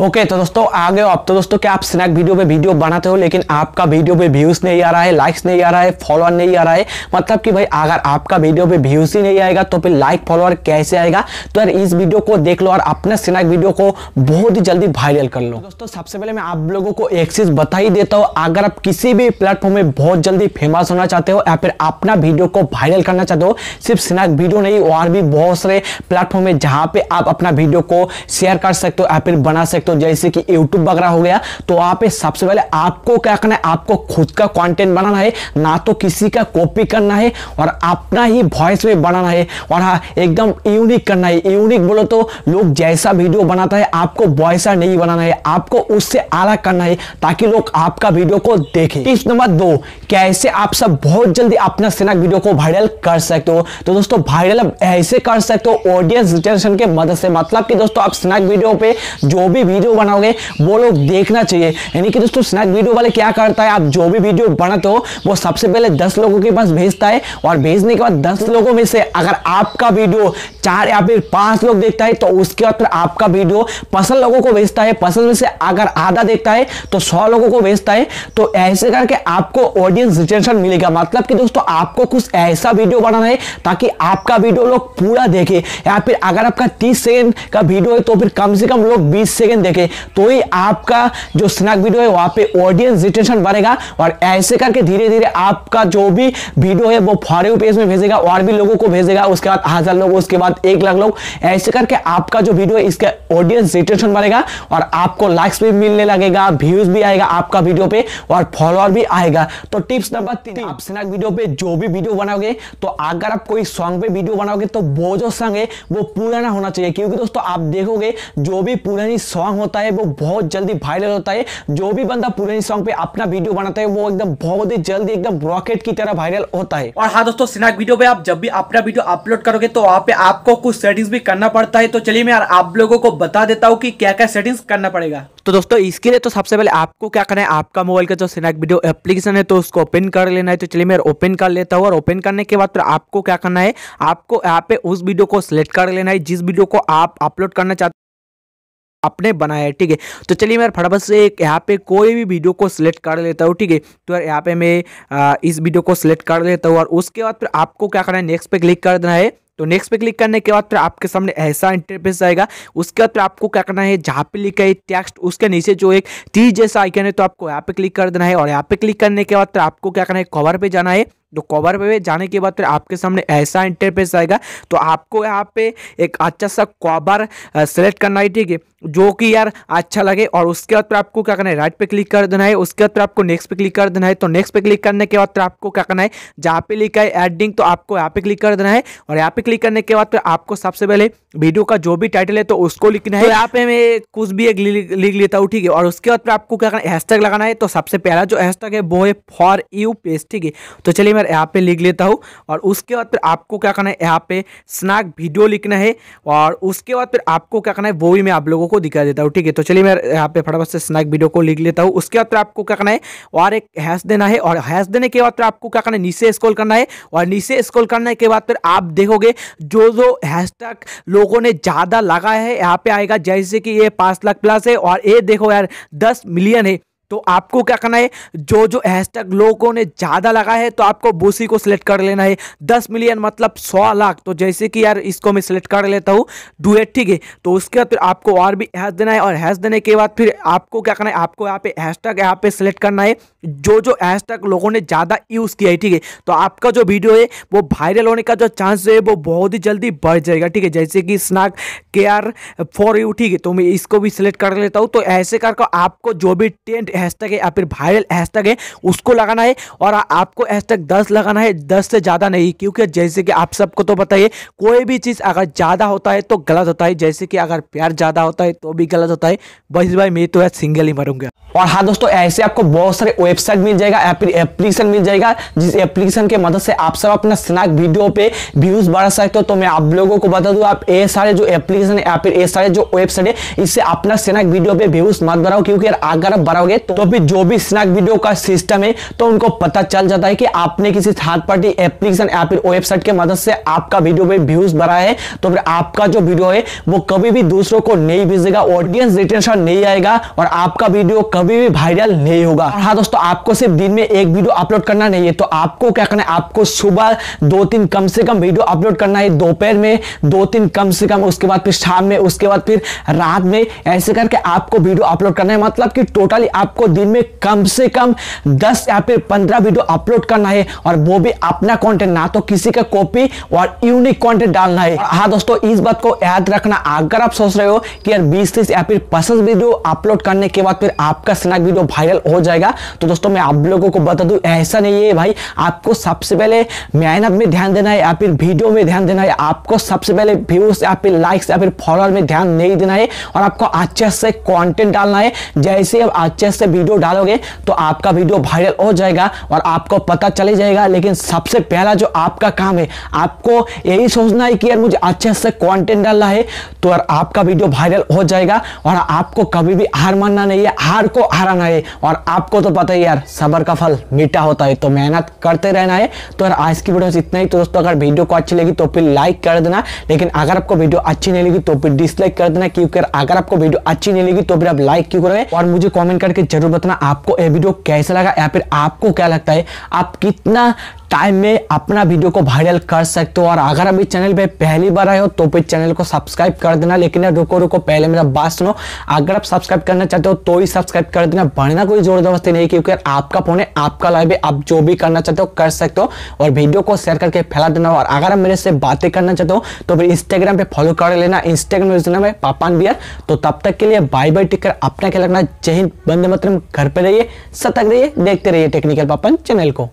okay okay, तो दोस्तों आ गए अब तो दोस्तों क्या आप स्नैक वीडियो पे वीडियो बनाते हो लेकिन आपका वीडियो पे व्यूज नहीं आ रहा है लाइक्स नहीं आ रहा है फॉलोअर नहीं आ रहा है मतलब कि भाई अगर आपका वीडियो पे व्यूज ही नहीं आएगा तो फिर लाइक फॉलोअर कैसे आएगा तो यार इस वीडियो को देख लो और अपने स्नैक वीडियो को बहुत ही जल्दी वायरल कर लो तो दोस्तों सबसे पहले मैं आप लोगों को एक चीज बता ही देता हूँ अगर आप किसी भी प्लेटफॉर्म में बहुत जल्दी फेमस होना चाहते हो या फिर अपना वीडियो को वायरल करना चाहते हो सिर्फ स्नैक वीडियो नहीं और भी बहुत सारे प्लेटफॉर्म है जहाँ पे आप अपना वीडियो को शेयर कर सकते हो या फिर बना सकते तो जैसे कि YouTube वगैरह हो गया तो वहाँ पे सबसे पहले आपको क्या करना है आपको खुद का कंटेंट बनाना है ना तो किसी का कॉपी करना है और अपना ही वॉइस में बनाना है और हाँ एकदम यूनिक करना है यूनिक बोलो तो लोग जैसा वीडियो बनाता है आपको वैसा नहीं बनाना है आपको उससे अलग करना है ताकि लोग आपका वीडियो को देखें टिप्स नंबर दो कैसे आप सब बहुत जल्दी अपना सेना वीडियो को वायरल कर सकते हो तो दोस्तों वायरल ऐसे कर सकते हो ऑडियंस रिटेंशन के मदद से मतलब कि दोस्तों आप स्नैक वीडियो पे जो भी वीडियो बनाओगे वो लोग देखना चाहिए यानी कि दोस्तों स्नैक वीडियो वाले क्या करता है आप जो भी वीडियो बनाते हो वो सबसे पहले दस लोगों के पास भेजता है और भेजने के बाद दस लोगों में से अगर आपका वीडियो चार या फिर पांच लोग देखता है तो उसके बाद फिर आपका वीडियो पसंद लोगों को भेजता है पसंद में से अगर आधा देखता है तो सौ लोगों को भेजता है तो ऐसे करके आपको ऑडियंस रिटेंशन मिलेगा मतलब कि दोस्तों आपको कुछ ऐसा वीडियो बनाना है ताकि आपका वीडियो लोग पूरा देखे या फिर अगर आपका तीस सेकेंड का वीडियो है तो फिर कम से कम लोग बीस सेकेंड देखें तो ही आपका जो स्नैक वीडियो है वहाँ पे ऑडियंस रिटेंशन बढ़ेगा और ऐसे करके धीरे धीरे आपका जो भी वीडियो है वो फॉरेव पेज में भेजेगा और भी लोगों को भेजेगा उसके बाद हजार लोग उसके बाद एक लाख लोग ऐसे करके आपका जो वीडियो है इसका ऑडियंस रिटेंशन बढ़ेगा और आपको लाइक्स भी मिलने लगेगा व्यूज भी आएगा आपका वीडियो पे और फॉलोअर भी आएगा तो टिप्स नंबर तीन आप स्नैक वीडियो पे जो भी वीडियो बनाओगे तो अगर आप कोई सॉन्ग पे वीडियो बनाओगे तो वो जो सॉन्ग है वो पुराना होना चाहिए क्योंकि दोस्तों आप देखोगे जो भी पुरानी सॉन्ग होता है वो बहुत जल्दी वायरल होता है जो भी बंदा पुरानी सॉन्ग पे अपना वीडियो बनाता है वो एकदम बहुत ही जल्दी एकदम रॉकेट की तरह वायरल होता है और हाँ दोस्तों स्नैक वीडियो पे आप जब भी अपना वीडियो अपलोड करोगे तो वहाँ पे आपको कुछ सेटिंग्स भी करना पड़ता है तो चलिए मैं यार आप लोगों को बता देता हूँ की क्या क्या सेटिंग्स करना पड़ेगा तो दोस्तों इसके लिए तो सबसे पहले आपको क्या करना है आपका मोबाइल का जो स्नैक वीडियो एप्लीकेशन है तो उसको ओपन कर लेना है तो चलिए मैं ओपन कर लेता हूँ और ओपन करने के बाद फिर आपको क्या करना है आपको यहाँ पे उस वीडियो को सिलेक्ट कर लेना है जिस वीडियो को आप अपलोड करना चाहते आपने बनाया है ठीक है तो चलिए मैं फटाफट से यहाँ पे कोई भी वीडियो को सिलेक्ट कर लेता हूँ ठीक है तो यार यहाँ पे मैं इस वीडियो को सिलेक्ट कर लेता हूँ और उसके बाद फिर आपको क्या करना है नेक्स्ट पे क्लिक कर देना है तो नेक्स्ट पे क्लिक करने के बाद फिर आपके सामने ऐसा इंटरफेस आएगा उसके बाद फिर आपको क्या करना है जहाँ पे लिखा है टेक्स्ट उसके नीचे जो एक तीज जैसा आइकन है तो आपको यहाँ पे क्लिक कर देना है और यहाँ पे क्लिक करने के बाद फिर आपको क्या करना है कवर पे जाना है तो कवर पे जाने के बाद फिर आपके सामने ऐसा इंटरफेस आएगा तो आपको यहाँ पे एक अच्छा सा कवर सेलेक्ट करना है ठीक है जो कि यार अच्छा लगे और उसके बाद फिर आपको क्या करना है राइट पे क्लिक कर देना है उसके बाद फिर आपको नेक्स्ट पे क्लिक कर देना है तो नेक्स्ट पे क्लिक करने के बाद फिर आपको क्या करना है जहाँ पे लिखा है एडिंग तो आपको यहाँ पे क्लिक कर देना है और यहाँ पे क्लिक करने के बाद फिर आपको सबसे पहले वीडियो का जो भी टाइटल है तो उसको लिखना है तो यहाँ पे मैं कुछ भी एक लिख लेता हूँ ठीक है और उसके बाद फिर आपको क्या करना है हैश लगाना है तो सबसे पहला जो हैश है वो है फॉर यू पेज ठीक है तो चलिए मैं यहाँ पे लिख लेता हूँ और उसके बाद फिर आपको क्या करना है यहाँ पे स्नैक वीडियो लिखना है और उसके बाद फिर आपको क्या करना है वो भी मैं आप लोगों को दिखा देता हूँ ठीक है तो चलिए मैं यहाँ पे फटाफट से स्नैक वीडियो को लिख लेता हूँ उसके बाद फिर आपको क्या करना है और एक हैश देना है और हैश देने के बाद फिर आपको क्या करना है नीचे स्क्रॉल करना है और नीचे स्क्रॉल करने के बाद फिर आप देखोगे जो जो हैशटैग लोगों ने ज़्यादा लगाया है यहाँ पे आएगा जैसे कि ये पाँच लाख प्लस है और ये देखो यार दस मिलियन है तो आपको क्या करना है जो जो हैशटैग लोगों ने ज़्यादा लगाया है तो आपको बूसी को सिलेक्ट कर लेना है दस मिलियन मतलब सौ लाख तो जैसे कि यार इसको मैं सिलेक्ट कर लेता हूँ डुएट ठीक है तो उसके बाद फिर आपको और भी हैश देना है और हैश देने के बाद फिर आपको क्या करना है आपको यहाँ पे हैशटैग यहाँ पे सिलेक्ट करना है जो जो हैशटैग लोगों ने ज़्यादा यूज़ किया है ठीक है तो आपका जो वीडियो है वो वायरल होने का जो चांस है वो बहुत ही जल्दी बढ़ जाएगा ठीक है जैसे कि स्नैक के आर फॉर यू ठीक है तो मैं इसको भी सिलेक्ट कर लेता हूँ तो ऐसे करके आपको जो भी टेंट हैशटैग है या फिर वायरल हैशटैग है उसको लगाना है और आपको हैशटैग दस लगाना है दस से ज़्यादा नहीं क्योंकि जैसे कि आप सबको तो बताइए कोई भी चीज़ अगर ज़्यादा होता है तो गलत होता है जैसे कि अगर प्यार ज़्यादा होता है तो भी गलत होता है बस भाई मैं तो यार सिंगल ही मरूंगा और हाँ दोस्तों ऐसे आपको बहुत सारे वेबसाइट मिल जाएगा एप्लीकेशन मिल जाएगा जिस एप्लीकेशन के मदद से आप सब अपना स्नैक वीडियो पे व्यूज बढ़ा सकते हो तो मैं आप लोगों को बता दूं आप ये सारे जो एप्लीकेशन है या फिर ये सारे जो वेबसाइट है इससे अपना स्नैक वीडियो पे व्यूज मत बढ़ाओ क्योंकि अगर आप बढ़ाओगे तो, तो फिर जो भी स्नैक वीडियो का सिस्टम है तो उनको पता चल जाता है कि आपने किसी थर्ड पार्टी एप्लीकेशन या फिर वेबसाइट के मदद से आपका वीडियो पे व्यूज बढ़ा है तो फिर आपका जो वीडियो है वो कभी भी दूसरों को नहीं भेजेगा ऑडियंस रिटेंशन नहीं आएगा और आपका वीडियो कभी भी वायरल नहीं होगा हाँ दोस्तों आपको सिर्फ दिन में एक वीडियो अपलोड करना नहीं है तो आपको क्या करना है आपको सुबह दो तीन कम से कम वीडियो अपलोड करना है दोपहर में दो तीन कम से कम उसके बाद फिर शाम में उसके बाद फिर रात में ऐसे करके आपको वीडियो अपलोड करना है मतलब कि टोटली आपको दिन में कम से कम दस या फिर पंद्रह वीडियो अपलोड करना है और वो भी अपना कॉन्टेंट ना तो किसी का कॉपी और यूनिक कॉन्टेंट डालना है हाँ दोस्तों इस बात को याद रखना अगर आप सोच रहे हो कि यार बीस तीस या फिर पचास वीडियो अपलोड करने के बाद फिर आपका आपका स्नैक वीडियो वायरल हो जाएगा तो दोस्तों मैं आप लोगों को बता दूं ऐसा नहीं है भाई आपको सबसे पहले मेहनत में ध्यान देना है या फिर वीडियो में ध्यान देना है आपको सबसे पहले व्यूज या फिर लाइक्स या फिर फॉलोअर में ध्यान नहीं देना है और आपको अच्छे से कॉन्टेंट डालना है जैसे आप अच्छे से वीडियो डालोगे तो आपका वीडियो वायरल हो जाएगा और आपको पता चले जाएगा लेकिन सबसे पहला जो आपका काम है आपको यही सोचना है कि यार मुझे अच्छे से कॉन्टेंट डालना है तो यार आपका वीडियो वायरल हो जाएगा और आपको कभी भी हार मानना नहीं है हार को को हराना है और आपको तो पता ही यार सबर का फल मीठा होता है तो मेहनत करते रहना है तो यार आज की वीडियो इतना ही तो दोस्तों अगर वीडियो को अच्छी लगी तो फिर लाइक कर देना लेकिन अगर आपको वीडियो अच्छी नहीं लगी तो फिर डिसलाइक कर देना क्योंकि अगर आपको वीडियो अच्छी नहीं लगी तो फिर आप लाइक क्यों करें और मुझे कॉमेंट करके जरूर बताना आपको ये वीडियो कैसा लगा या फिर आपको क्या लगता है आप कितना टाइम में अपना वीडियो को वायरल कर सकते हो और अगर अभी चैनल पे पहली बार आए हो तो फिर चैनल को सब्सक्राइब कर देना लेकिन रुको रुको पहले मेरा बात सुनो अगर आप सब्सक्राइब करना चाहते हो तो ही सब्सक्राइब कर देना बढ़ना कोई जोर जबरदस्ती नहीं क्योंकि आपका फोन है आपका लाइव है आप जो भी करना चाहते हो कर सकते हो और वीडियो को शेयर करके फैला देना और अगर आप मेरे से बातें करना चाहते हो तो फिर इंस्टाग्राम पे फॉलो कर लेना इंस्टाग्राम यूज है पापान बियर तो तब तक के लिए बाय बाय टिकर अपना क्या लगना जय हिंद बंद मतलब घर पर रहिए सतर्क रहिए देखते रहिए टेक्निकल पापन चैनल को